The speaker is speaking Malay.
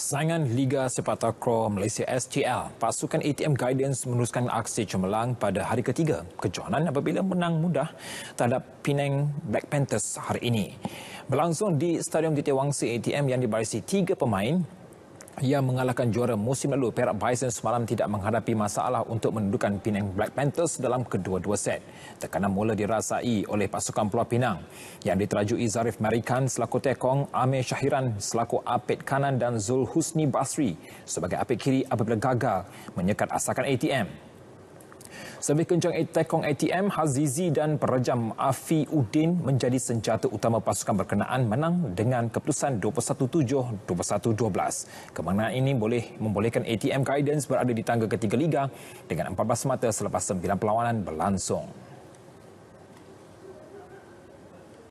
Saingan Liga Sepak Takraw Malaysia STL, pasukan ATM Guidance meneruskan aksi cemerlang pada hari ketiga kejohanan apabila menang mudah terhadap Penang Black Panthers hari ini. Berlangsung di Stadium Titiwangsa ATM yang dibarisi tiga pemain, ia mengalahkan juara musim lalu Perak Bison semalam tidak menghadapi masalah untuk mendudukan Penang Black Panthers dalam kedua-dua set. Tekanan mula dirasai oleh pasukan Pulau Pinang yang diterajui Zarif Marikan selaku tekong, Amir Syahiran selaku apit kanan dan Zul Husni Basri sebagai apit kiri apabila gagal menyekat asakan ATM. Sambil kencang Taekong ATM, Hazizi dan Perajam Afi Udin menjadi senjata utama pasukan berkenaan menang dengan keputusan 21-7-21-12. Kemenangan ini boleh membolehkan ATM Guidance berada di tangga ketiga liga dengan 14 mata selepas 9 perlawanan berlangsung.